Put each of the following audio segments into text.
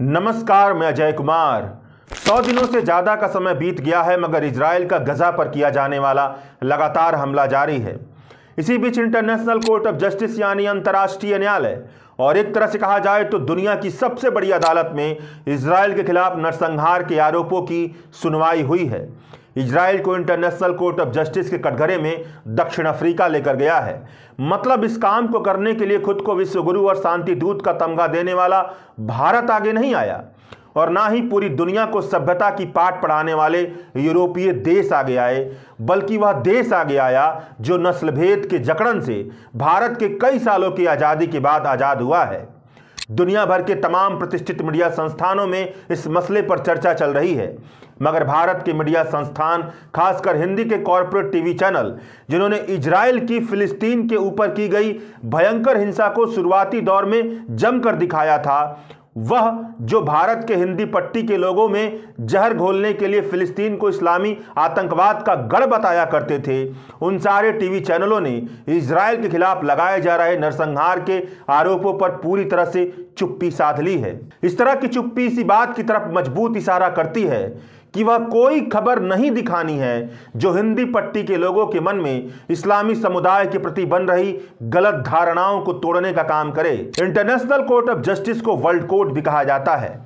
नमस्कार मैं अजय कुमार सौ दिनों से ज़्यादा का समय बीत गया है मगर इसराइल का गजा पर किया जाने वाला लगातार हमला जारी है इसी बीच इंटरनेशनल कोर्ट ऑफ जस्टिस यानी अंतर्राष्ट्रीय न्यायालय और एक तरह से कहा जाए तो दुनिया की सबसे बड़ी अदालत में इसराइल के खिलाफ नरसंहार के आरोपों की सुनवाई हुई है इसराइल को इंटरनेशनल कोर्ट ऑफ जस्टिस के कटघरे में दक्षिण अफ्रीका लेकर गया है मतलब इस काम को करने के लिए खुद को विश्वगुरु और शांति दूत का तमगा देने वाला भारत आगे नहीं आया और ना ही पूरी दुनिया को सभ्यता की पाठ पढ़ाने वाले यूरोपीय देश आगे आए बल्कि वह देश आगे आया जो नस्ल भेद के जकड़न से भारत के कई सालों की आज़ादी के बाद आज़ाद हुआ है दुनिया भर के तमाम प्रतिष्ठित मीडिया संस्थानों में इस मसले पर चर्चा चल रही है मगर भारत के मीडिया संस्थान खासकर हिंदी के कॉरपोरेट टीवी चैनल जिन्होंने इजराइल की फिलिस्तीन के ऊपर की गई भयंकर हिंसा को शुरुआती दौर में जमकर दिखाया था वह जो भारत के हिंदी पट्टी के लोगों में जहर घोलने के लिए फिलिस्तीन को इस्लामी आतंकवाद का गढ़ बताया करते थे उन सारे टीवी चैनलों ने इसराइल के खिलाफ लगाए जा रहे नरसंहार के आरोपों पर पूरी तरह से चुप्पी साध ली है इस तरह की चुप्पी इसी बात की तरफ मजबूत इशारा करती है कि वह कोई खबर नहीं दिखानी है जो हिंदी पट्टी के लोगों के मन में इस्लामी समुदाय के प्रति बन रही गलत धारणाओं को तोड़ने का काम करे इंटरनेशनल कोर्ट ऑफ जस्टिस को वर्ल्ड कोर्ट भी कहा जाता है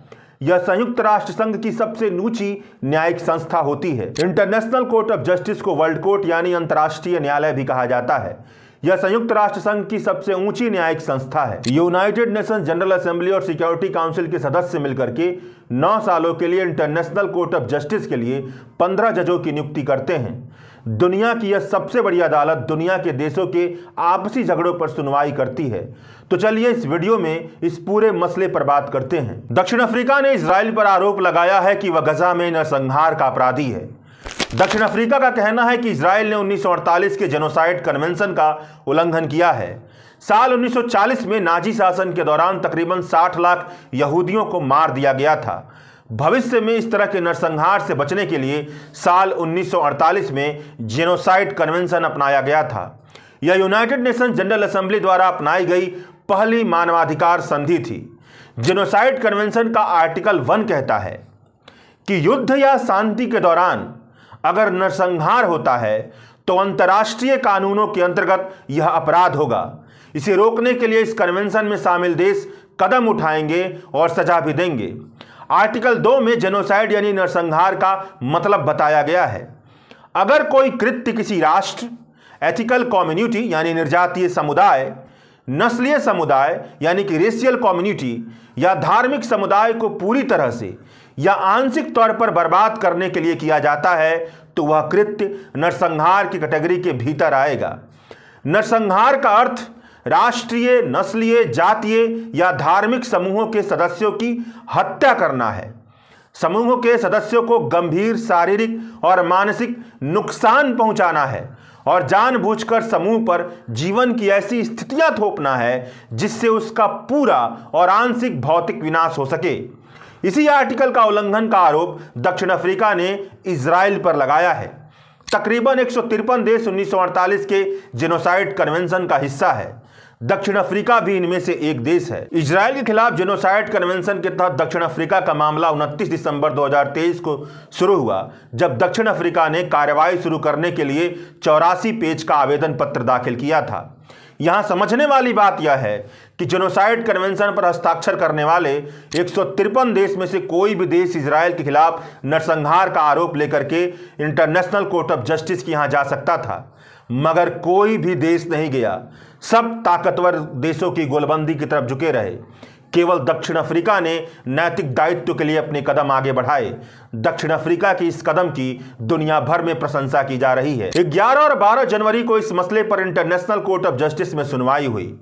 यह संयुक्त राष्ट्र संघ की सबसे ऊंची न्यायिक संस्था होती है इंटरनेशनल कोर्ट ऑफ जस्टिस को वर्ल्ड कोर्ट यानी अंतर्राष्ट्रीय न्यायालय भी कहा जाता है यह संयुक्त राष्ट्र संघ की सबसे ऊंची न्यायिक संस्था है यूनाइटेड नेशन जनरल असेंबली और सिक्योरिटी काउंसिल के सदस्य मिलकर के नौ सालों के लिए इंटरनेशनल कोर्ट ऑफ जस्टिस के लिए पंद्रह जजों की नियुक्ति करते हैं दुनिया की यह सबसे बड़ी अदालत दुनिया के देशों के आपसी झगड़ों पर सुनवाई करती है तो चलिए इस वीडियो में इस पूरे मसले पर बात करते हैं दक्षिण अफ्रीका ने इसराइल पर आरोप लगाया है कि वह गजा में नरसंहार का अपराधी है दक्षिण अफ्रीका का कहना है कि इसराइल ने 1948 के जेनोसाइड कन्वेंशन का उल्लंघन किया है साल 1940 में नाजी शासन के दौरान तकरीबन 60 लाख यहूदियों को मार दिया गया था भविष्य में इस तरह के नरसंहार से बचने के लिए साल 1948 में जेनोसाइड कन्वेंशन अपनाया गया था यह यूनाइटेड नेशन जनरल असेंबली द्वारा अपनाई गई पहली मानवाधिकार संधि थी जेनोसाइड कन्वेंशन का आर्टिकल वन कहता है कि युद्ध या शांति के दौरान अगर नरसंहार होता है तो अंतर्राष्ट्रीय कानूनों के अंतर्गत यह अपराध होगा इसे रोकने के लिए इस कन्वेंशन में शामिल देश कदम उठाएंगे और सजा भी देंगे आर्टिकल दो में जेनोसाइड यानी नरसंहार का मतलब बताया गया है अगर कोई कृत्य किसी राष्ट्र एथिकल कम्युनिटी यानी निर्जातीय समुदाय नस्लीय समुदाय यानी कि रेशियल कम्युनिटी या धार्मिक समुदाय को पूरी तरह से या आंशिक तौर पर बर्बाद करने के लिए किया जाता है तो वह कृत्य नरसंहार की कैटेगरी के भीतर आएगा नरसंहार का अर्थ राष्ट्रीय नस्लीय जातीय या धार्मिक समूहों के सदस्यों की हत्या करना है समूहों के सदस्यों को गंभीर शारीरिक और मानसिक नुकसान पहुंचाना है और जानबूझकर समूह पर जीवन की ऐसी स्थितियां थोपना है जिससे उसका पूरा और आंशिक भौतिक विनाश हो सके इसी आर्टिकल का उल्लंघन का आरोप दक्षिण अफ्रीका ने इसराइल पर लगाया है तकरीबन एक देश उन्नीस के जेनोसाइड कन्वेंशन का हिस्सा है दक्षिण अफ्रीका भी इनमें से एक देश है इसराइल के खिलाफ जेनोसाइड कन्वेंशन के तहत दक्षिण अफ्रीका का मामला 29 दिसंबर 2023 को शुरू हुआ जब दक्षिण अफ्रीका ने कार्रवाई शुरू करने के लिए चौरासी पेज का आवेदन पत्र दाखिल किया था यहां समझने वाली बात यह है कि जेनोसाइड कन्वेंशन पर हस्ताक्षर करने वाले एक देश में से कोई भी देश इसराइल के खिलाफ नरसंहार का आरोप लेकर के इंटरनेशनल कोर्ट ऑफ जस्टिस के यहां जा सकता था मगर कोई भी देश नहीं गया सब ताकतवर देशों की गोलबंदी की तरफ झुके रहे केवल दक्षिण अफ्रीका ने नैतिक दायित्व के लिए अपने कदम आगे बढ़ाए दक्षिण अफ्रीका के इस कदम की दुनिया भर में प्रशंसा की जा रही है 11 और 12 जनवरी को इस मसले पर इंटरनेशनल कोर्ट ऑफ जस्टिस में सुनवाई हुई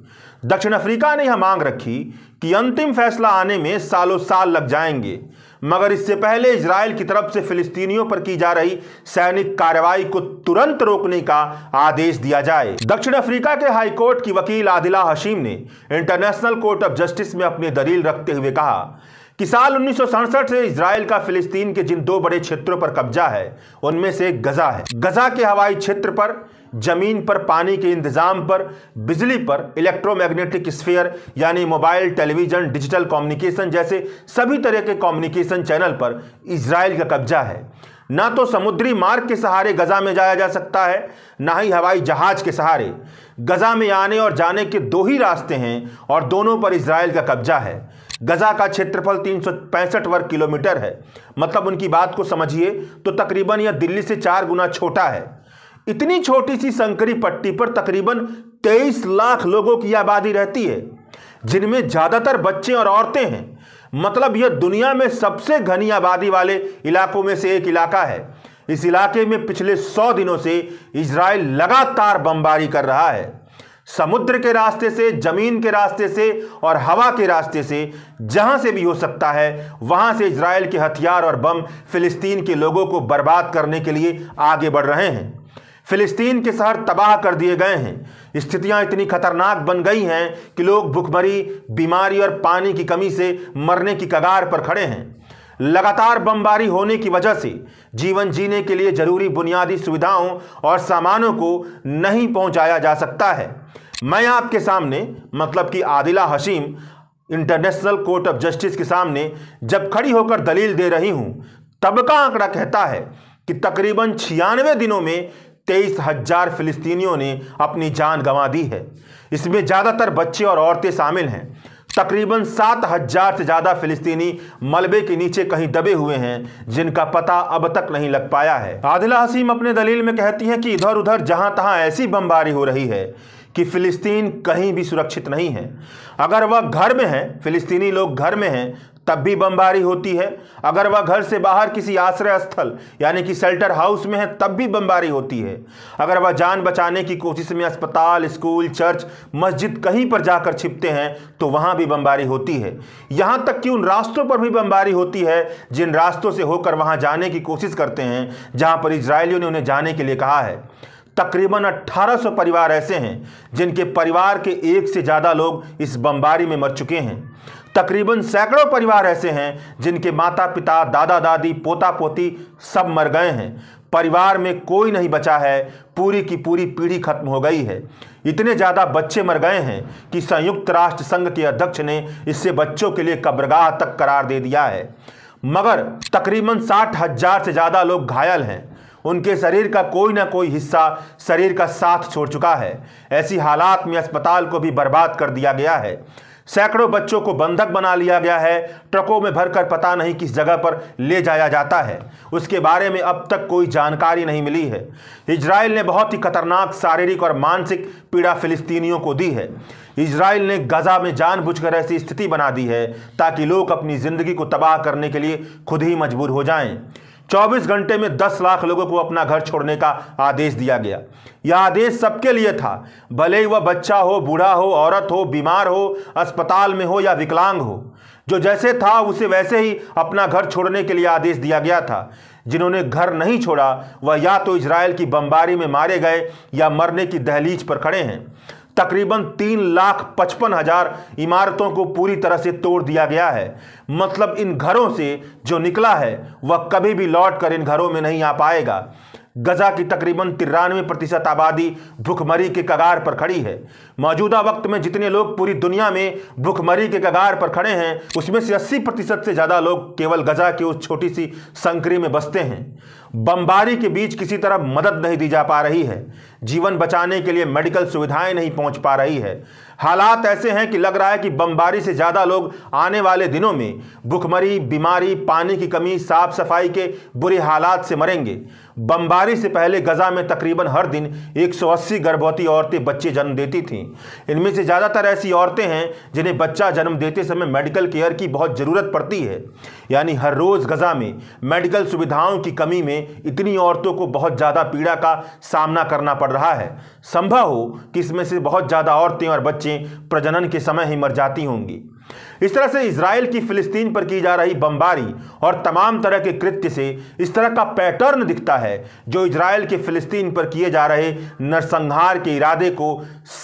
दक्षिण अफ्रीका ने यह मांग रखी कि अंतिम फैसला आने में सालों साल लग जाएंगे मगर इससे पहले इसराइल की तरफ से फिलिस्तीनियों पर की जा रही सैनिक कार्रवाई को तुरंत रोकने का आदेश दिया जाए दक्षिण अफ्रीका के हाई कोर्ट की वकील आदिला हशीम ने इंटरनेशनल कोर्ट ऑफ जस्टिस में अपनी दलील रखते हुए कहा कि साल उन्नीस से इसराइल का फिलिस्तीन के जिन दो बड़े क्षेत्रों पर कब्जा है उनमें से गजा है गजा के हवाई क्षेत्र पर जमीन पर पानी के इंतजाम पर बिजली पर इलेक्ट्रोमैग्नेटिक स्फीयर यानी मोबाइल टेलीविजन डिजिटल कम्युनिकेशन जैसे सभी तरह के कम्युनिकेशन चैनल पर इसराइल का कब्जा है ना तो समुद्री मार्ग के सहारे गजा में जाया जा सकता है ना ही हवाई जहाज के सहारे गजा में आने और जाने के दो ही रास्ते हैं और दोनों पर इसराइल का कब्जा है गज़ा का क्षेत्रफल तीन वर्ग किलोमीटर है मतलब उनकी बात को समझिए तो तकरीबन यह दिल्ली से चार गुना छोटा है इतनी छोटी सी संकरी पट्टी पर तकरीबन 23 लाख लोगों की आबादी रहती है जिनमें ज़्यादातर बच्चे और औरतें हैं मतलब यह दुनिया में सबसे घनी आबादी वाले इलाकों में से एक इलाका है इस इलाके में पिछले सौ दिनों से इसराइल लगातार बमबारी कर रहा है समुद्र के रास्ते से जमीन के रास्ते से और हवा के रास्ते से जहां से भी हो सकता है वहां से इसराइल के हथियार और बम फिलिस्तीन के लोगों को बर्बाद करने के लिए आगे बढ़ रहे हैं फिलिस्तीन के शहर तबाह कर दिए गए हैं स्थितियां इतनी खतरनाक बन गई हैं कि लोग भुखमरी बीमारी और पानी की कमी से मरने की कगार पर खड़े हैं लगातार बमबारी होने की वजह से जीवन जीने के लिए जरूरी बुनियादी सुविधाओं और सामानों को नहीं पहुंचाया जा सकता है मैं आपके सामने मतलब कि Adila Hashim international court of justice के सामने जब खड़ी होकर दलील दे रही हूं तब का आंकड़ा कहता है कि तकरीबन छियानवे दिनों में तेईस हजार फिलिस्तीनियों ने अपनी जान गंवा दी है इसमें ज़्यादातर बच्चे और औरतें शामिल हैं तकरीबन सात हजार से ज़्यादा फिलिस्तीनी मलबे के नीचे कहीं दबे हुए हैं जिनका पता अब तक नहीं लग पाया है आदिला हसीम अपने दलील में कहती हैं कि इधर उधर जहां तहां ऐसी बमबारी हो रही है कि फ़िलिस्तीन कहीं भी सुरक्षित नहीं है अगर वह घर में है फ़िलिस्तीनी लोग घर में हैं तब भी बमबारी होती है अगर वह घर से बाहर किसी आश्रय स्थल यानी कि शेल्टर हाउस में है तब भी बमबारी होती है अगर वह जान बचाने की कोशिश में अस्पताल स्कूल चर्च मस्जिद कहीं पर जाकर छिपते हैं तो वहाँ भी बमबारी होती है यहाँ तक कि उन रास्तों पर भी बमबारी होती है जिन रास्तों से होकर वहाँ जाने की कोशिश करते हैं जहाँ पर इसराइलियों ने उन्हें जाने के लिए कहा है तकरीबन 1800 परिवार ऐसे हैं जिनके परिवार के एक से ज़्यादा लोग इस बमबारी में मर चुके हैं तकरीबन सैकड़ों परिवार ऐसे हैं जिनके माता पिता दादा दादी पोता पोती सब मर गए हैं परिवार में कोई नहीं बचा है पूरी की पूरी पीढ़ी खत्म हो गई है इतने ज़्यादा बच्चे मर गए हैं कि संयुक्त राष्ट्र संघ के अध्यक्ष ने इससे बच्चों के लिए कब्रगाह तक करार दे दिया है मगर तकरीबन साठ हजार से ज़्यादा लोग घायल हैं उनके शरीर का कोई ना कोई हिस्सा शरीर का साथ छोड़ चुका है ऐसी हालात में अस्पताल को भी बर्बाद कर दिया गया है सैकड़ों बच्चों को बंधक बना लिया गया है ट्रकों में भरकर पता नहीं किस जगह पर ले जाया जाता है उसके बारे में अब तक कोई जानकारी नहीं मिली है इसराइल ने बहुत ही खतरनाक शारीरिक और मानसिक पीड़ा फिलिस्तीनियों को दी है इसराइल ने गजा में जानबूझकर ऐसी स्थिति बना दी है ताकि लोग अपनी ज़िंदगी को तबाह करने के लिए खुद ही मजबूर हो जाएँ 24 घंटे में 10 लाख लोगों को अपना घर छोड़ने का आदेश दिया गया यह आदेश सबके लिए था भले ही वह बच्चा हो बूढ़ा हो औरत हो बीमार हो अस्पताल में हो या विकलांग हो जो जैसे था उसे वैसे ही अपना घर छोड़ने के लिए आदेश दिया गया था जिन्होंने घर नहीं छोड़ा वह या तो इसराइल की बमबारी में मारे गए या मरने की दहलीज पर खड़े हैं तकरीबन तीन लाख पचपन हजार इमारतों को पूरी तरह से तोड़ दिया गया है मतलब इन घरों से जो निकला है वह कभी भी लौट कर इन घरों में नहीं आ पाएगा गजा की तकरीबन तिरानवे प्रतिशत आबादी भुखमरी के कगार पर खड़ी है मौजूदा वक्त में जितने लोग पूरी दुनिया में भुखमरी के कगार पर खड़े हैं उसमें से 80 प्रतिशत से ज़्यादा लोग केवल गजा की उस छोटी सी संकरी में बसते हैं बमबारी के बीच किसी तरह मदद नहीं दी जा पा रही है जीवन बचाने के लिए मेडिकल सुविधाएं नहीं पहुंच पा रही है हालात ऐसे हैं कि लग रहा है कि बमबारी से ज़्यादा लोग आने वाले दिनों में भुखमरी बीमारी पानी की कमी साफ सफाई के बुरे हालात से मरेंगे बमबारी से पहले गजा में तकरीबन हर दिन 180 गर्भवती औरतें बच्चे जन्म देती थीं इनमें से ज़्यादातर ऐसी औरतें हैं जिन्हें बच्चा जन्म देते समय मेडिकल केयर की बहुत ज़रूरत पड़ती है यानी हर रोज़ गजा में मेडिकल सुविधाओं की कमी में इतनी औरतों को बहुत ज़्यादा पीड़ा का सामना करना पड़ रहा है संभव हो कि इसमें से बहुत ज़्यादा औरतें और बच्चे प्रजनन के समय ही मर जाती होंगी इस तरह से इसराइल की फिलिस्तीन पर की जा रही बमबारी और तमाम तरह के कृत्य से इस तरह का पैटर्न दिखता है जो इसराइल के फिलिस्तीन पर किए जा रहे नरसंहार के इरादे को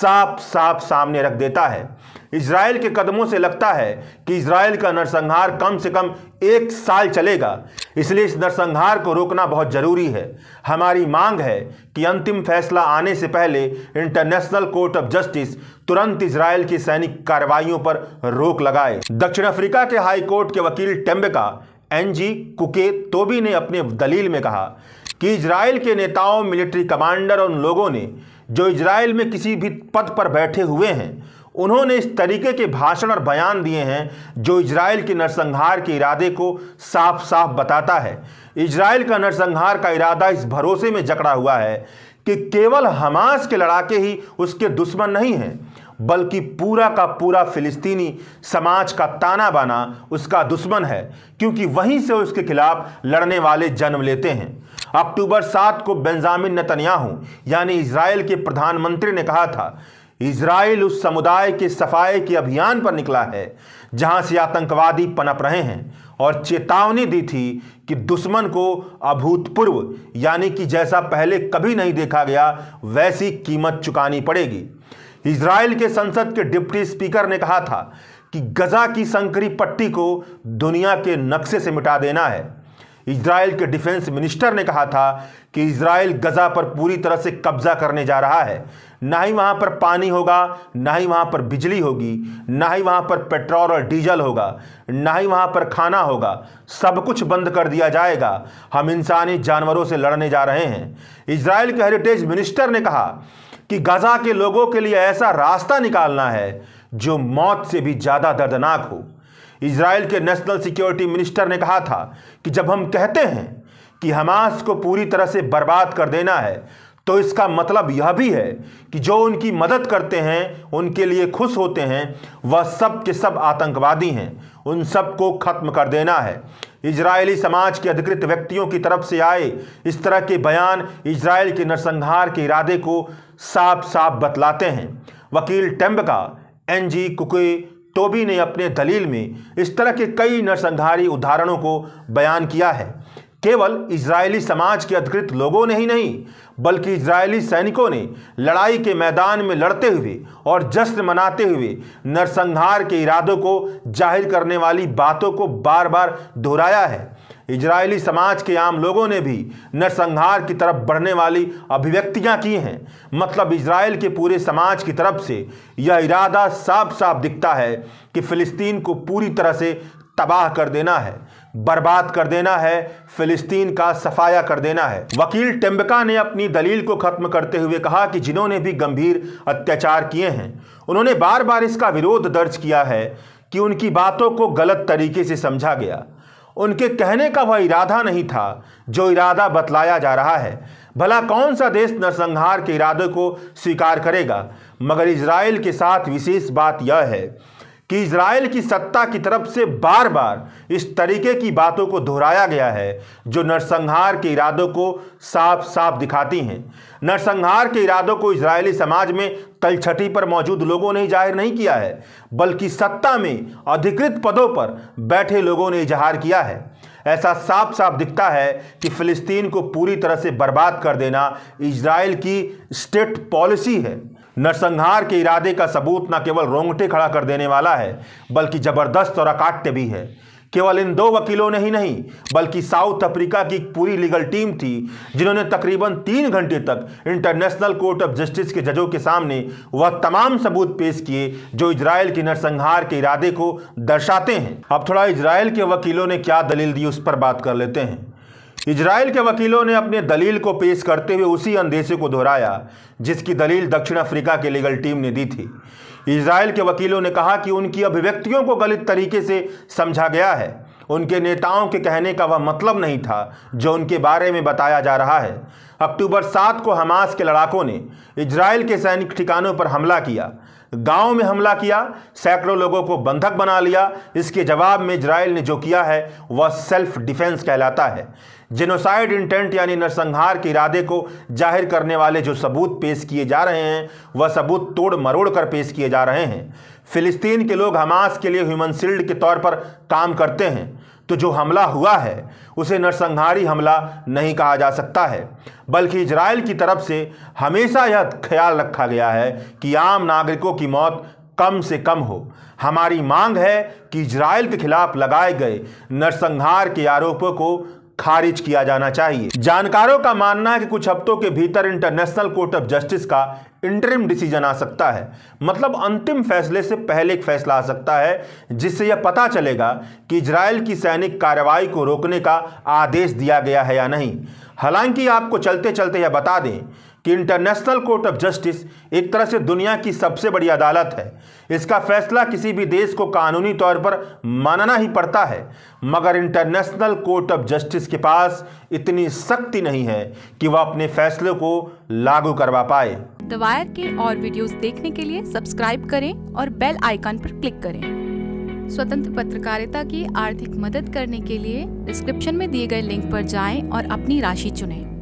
साफ साफ सामने रख देता है इसराइल के कदमों से लगता है कि इसराइल का नरसंहार कम से कम एक साल चलेगा इसलिए इस नरसंहार को रोकना बहुत ज़रूरी है हमारी मांग है कि अंतिम फैसला आने से पहले इंटरनेशनल कोर्ट ऑफ जस्टिस तुरंत इसराइल की सैनिक कार्रवाइयों पर रोक लगाए दक्षिण अफ्रीका के हाई कोर्ट के वकील टेम्बेका एनजी कुके तोबी ने अपने दलील में कहा कि इसराइल के नेताओं मिलिट्री कमांडर और उन लोगों ने जो इसराइल में किसी भी पद पर बैठे हुए हैं उन्होंने इस तरीके के भाषण और बयान दिए हैं जो इसराइल के नरसंहार के इरादे को साफ साफ बताता है इसराइल का नरसंहार का इरादा इस भरोसे में जकड़ा हुआ है कि केवल हमास के लड़ाके ही उसके दुश्मन नहीं हैं बल्कि पूरा का पूरा फिलिस्तीनी समाज का ताना बाना उसका दुश्मन है क्योंकि वहीं से उसके खिलाफ लड़ने वाले जन्म लेते हैं अक्टूबर सात को बेंजामिन नतनयाहू यानी इसराइल के प्रधानमंत्री ने कहा था इसराइल उस समुदाय के सफाई के अभियान पर निकला है जहां से आतंकवादी पनप रहे हैं और चेतावनी दी थी कि दुश्मन को अभूतपूर्व यानी कि जैसा पहले कभी नहीं देखा गया वैसी कीमत चुकानी पड़ेगी इसराइल के संसद के डिप्टी स्पीकर ने कहा था कि गजा की संकरी पट्टी को दुनिया के नक्शे से मिटा देना है इसराइल के डिफेंस मिनिस्टर ने कहा था कि इसराइल गजा पर पूरी तरह से कब्जा करने जा रहा है ना ही वहाँ पर पानी होगा ना ही वहाँ पर बिजली होगी ना ही वहाँ पर पेट्रोल और डीजल होगा ना ही वहाँ पर खाना होगा सब कुछ बंद कर दिया जाएगा हम इंसानी जानवरों से लड़ने जा रहे हैं इसराइल के हेरिटेज मिनिस्टर ने कहा कि गजा के लोगों के लिए ऐसा रास्ता निकालना है जो मौत से भी ज़्यादा दर्दनाक हो इसराइल के नेशनल सिक्योरिटी मिनिस्टर ने कहा था कि जब हम कहते हैं कि हमास को पूरी तरह से बर्बाद कर देना है तो इसका मतलब यह भी है कि जो उनकी मदद करते हैं उनके लिए खुश होते हैं वह सब के सब आतंकवादी हैं उन सब को खत्म कर देना है इजरायली समाज के अधिकृत व्यक्तियों की तरफ से आए इस तरह के बयान इजराइल के नरसंहार के इरादे को साफ साफ बतलाते हैं वकील टेम्बका एन जी कुके टोबी ने अपने दलील में इस तरह के कई नरसंहारी उदाहरणों को बयान किया है केवल इजरायली समाज के अधिकृत लोगों ने ही नहीं बल्कि इजरायली सैनिकों ने लड़ाई के मैदान में लड़ते हुए और जश्न मनाते हुए नरसंहार के इरादों को जाहिर करने वाली बातों को बार बार दोहराया है इजरायली समाज के आम लोगों ने भी नरसंहार की तरफ बढ़ने वाली अभिव्यक्तियां की हैं मतलब इसराइल के पूरे समाज की तरफ से यह इरादा साफ साफ दिखता है कि फिलिस्तीन को पूरी तरह से तबाह कर देना है बर्बाद कर देना है फिलिस्तीन का सफाया कर देना है वकील टेम्बका ने अपनी दलील को खत्म करते हुए कहा कि जिन्होंने भी गंभीर अत्याचार किए हैं उन्होंने बार बार इसका विरोध दर्ज किया है कि उनकी बातों को गलत तरीके से समझा गया उनके कहने का वह इरादा नहीं था जो इरादा बतलाया जा रहा है भला कौन सा देश नरसंहार के इरादे को स्वीकार करेगा मगर इसराइल के साथ विशेष बात यह है कि इसराइल की सत्ता की तरफ से बार बार इस तरीके की बातों को दोहराया गया है जो नरसंहार के इरादों को साफ साफ दिखाती हैं नरसंहार के इरादों को इसराइली समाज में तलछटी पर मौजूद लोगों ने जाहिर नहीं किया है बल्कि सत्ता में अधिकृत पदों पर बैठे लोगों ने इजहार किया है ऐसा साफ साफ दिखता है कि फिलिस्तीन को पूरी तरह से बर्बाद कर देना इसराइल की स्टेट पॉलिसी है नरसंहार के इरादे का सबूत न केवल रोंगटे खड़ा कर देने वाला है बल्कि जबरदस्त और अकाट्य भी है केवल इन दो वकीलों ने ही नहीं बल्कि साउथ अफ्रीका की पूरी लीगल टीम थी जिन्होंने तकरीबन तीन घंटे तक इंटरनेशनल कोर्ट ऑफ जस्टिस के जजों के सामने वह तमाम सबूत पेश किए जो इसराइल के नरसंहार के इरादे को दर्शाते हैं अब थोड़ा इसराइल के वकीलों ने क्या दलील दी उस पर बात कर लेते हैं इसराइल के वकीलों ने अपने दलील को पेश करते हुए उसी अंदेशे को दोहराया जिसकी दलील दक्षिण अफ्रीका के लीगल टीम ने दी थी इसराइल के वकीलों ने कहा कि उनकी अभिव्यक्तियों को गलत तरीके से समझा गया है उनके नेताओं के कहने का वह मतलब नहीं था जो उनके बारे में बताया जा रहा है अक्टूबर सात को हमास के लड़ाकों ने इसराइल के सैनिक ठिकानों पर हमला किया गांव में हमला किया सैकड़ों लोगों को बंधक बना लिया इसके जवाब में इसराइल ने जो किया है वह सेल्फ डिफेंस कहलाता है जेनोसाइड इंटेंट यानी नरसंहार के इरादे को जाहिर करने वाले जो सबूत पेश किए जा रहे हैं वह सबूत तोड़ मरोड़ कर पेश किए जा रहे हैं फिलिस्तीन के लोग हमास के लिए ह्यूमन शील्ड के तौर पर काम करते हैं तो जो हमला हुआ है उसे नरसंहारी हमला नहीं कहा जा सकता है बल्कि इजराइल की तरफ से हमेशा यह ख्याल रखा गया है कि आम नागरिकों की मौत कम से कम हो हमारी मांग है कि इजराइल के खिलाफ लगाए गए नरसंहार के आरोपों को खारिज किया जाना चाहिए जानकारों का मानना है कि कुछ हफ्तों के भीतर इंटरनेशनल कोर्ट ऑफ जस्टिस का इंटरिम डिसीजन आ सकता है मतलब अंतिम फैसले से पहले एक फैसला आ सकता है जिससे यह पता चलेगा कि इसराइल की सैनिक कार्रवाई को रोकने का आदेश दिया गया है या नहीं हालांकि आपको चलते चलते यह बता दें कि इंटरनेशनल कोर्ट ऑफ जस्टिस एक तरह से दुनिया की सबसे बड़ी अदालत है इसका फैसला किसी भी देश को कानूनी तौर पर मानना ही पड़ता है मगर इंटरनेशनल कोर्ट ऑफ जस्टिस के पास इतनी शक्ति नहीं है कि वह अपने फैसले को लागू करवा पाए दवायर के और वीडियोस देखने के लिए सब्सक्राइब करें और बेल आइकन पर क्लिक करें स्वतंत्र पत्रकारिता की आर्थिक मदद करने के लिए डिस्क्रिप्शन में दिए गए लिंक पर जाएं और अपनी राशि चुनें